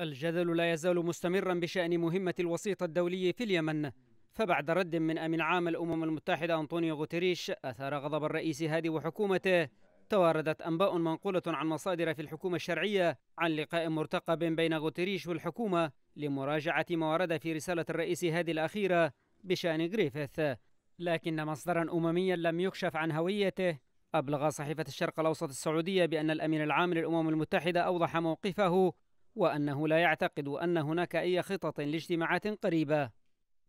الجدل لا يزال مستمرا بشأن مهمة الوسيط الدولي في اليمن فبعد رد من أمين عام الأمم المتحدة أنطونيو غوتريش أثار غضب الرئيس هادي وحكومته تواردت أنباء منقولة عن مصادر في الحكومة الشرعية عن لقاء مرتقب بين غوتريش والحكومة لمراجعة ما ورد في رسالة الرئيس هادي الأخيرة بشأن غريفيث لكن مصدرا أمميا لم يكشف عن هويته أبلغ صحيفة الشرق الأوسط السعودية بأن الأمين العام للأمم المتحدة أوضح موقفه وأنه لا يعتقد أن هناك أي خطط لاجتماعات قريبة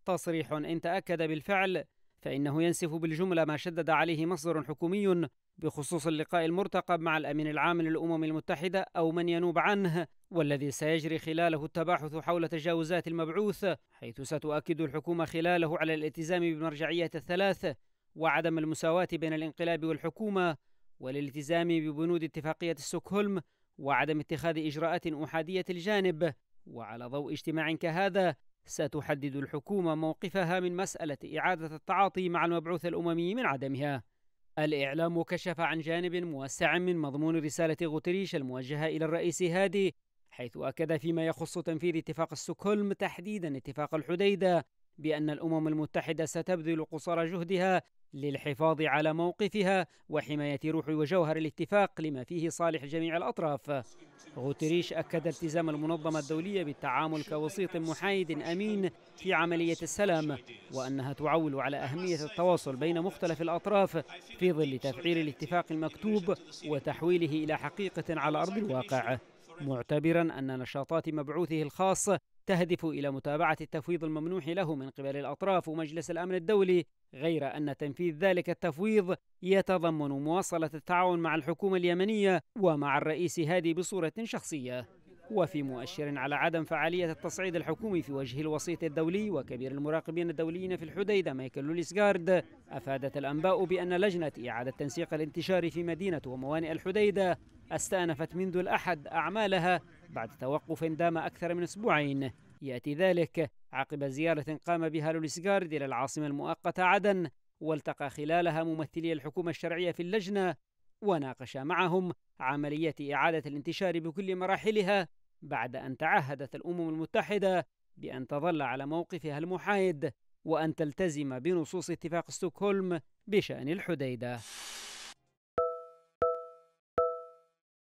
تصريح إن تأكد بالفعل فإنه ينسف بالجملة ما شدد عليه مصدر حكومي بخصوص اللقاء المرتقب مع الأمين العام للأمم المتحدة أو من ينوب عنه والذي سيجري خلاله التباحث حول تجاوزات المبعوث حيث ستؤكد الحكومة خلاله على الالتزام بمرجعية الثلاث وعدم المساواة بين الانقلاب والحكومة والالتزام ببنود اتفاقية ستوكهولم وعدم اتخاذ إجراءات أحادية الجانب وعلى ضوء اجتماع كهذا ستحدد الحكومة موقفها من مسألة إعادة التعاطي مع المبعوث الأممي من عدمها الإعلام كشف عن جانب موسع من مضمون رسالة غوتريش الموجهة إلى الرئيس هادي حيث أكد فيما يخص تنفيذ اتفاق ستوكهولم تحديدا اتفاق الحديدة بأن الأمم المتحدة ستبذل قصارى جهدها للحفاظ على موقفها وحماية روح وجوهر الاتفاق لما فيه صالح جميع الأطراف غوتريش أكد التزام المنظمة الدولية بالتعامل كوسيط محايد أمين في عملية السلام وأنها تعول على أهمية التواصل بين مختلف الأطراف في ظل تفعيل الاتفاق المكتوب وتحويله إلى حقيقة على أرض الواقع معتبرا أن نشاطات مبعوثه الخاص تهدف إلى متابعة التفويض الممنوح له من قبل الأطراف ومجلس الأمن الدولي غير أن تنفيذ ذلك التفويض يتضمن مواصلة التعاون مع الحكومة اليمنية ومع الرئيس هادي بصورة شخصية وفي مؤشر على عدم فعالية التصعيد الحكومي في وجه الوسيط الدولي وكبير المراقبين الدوليين في الحديدة مايكل لوليسغارد أفادت الأنباء بأن لجنة إعادة تنسيق الانتشار في مدينة وموانئ الحديدة استأنفت منذ الأحد أعمالها بعد توقف دام أكثر من أسبوعين يأتي ذلك عقب زيارة قام بها لوليسغارد إلى العاصمة المؤقتة عدن والتقى خلالها ممثلي الحكومة الشرعية في اللجنة وناقش معهم عملية إعادة الانتشار بكل مراحلها بعد أن تعهدت الأمم المتحدة بأن تظل على موقفها المحايد وأن تلتزم بنصوص اتفاق ستوكهولم بشأن الحديدة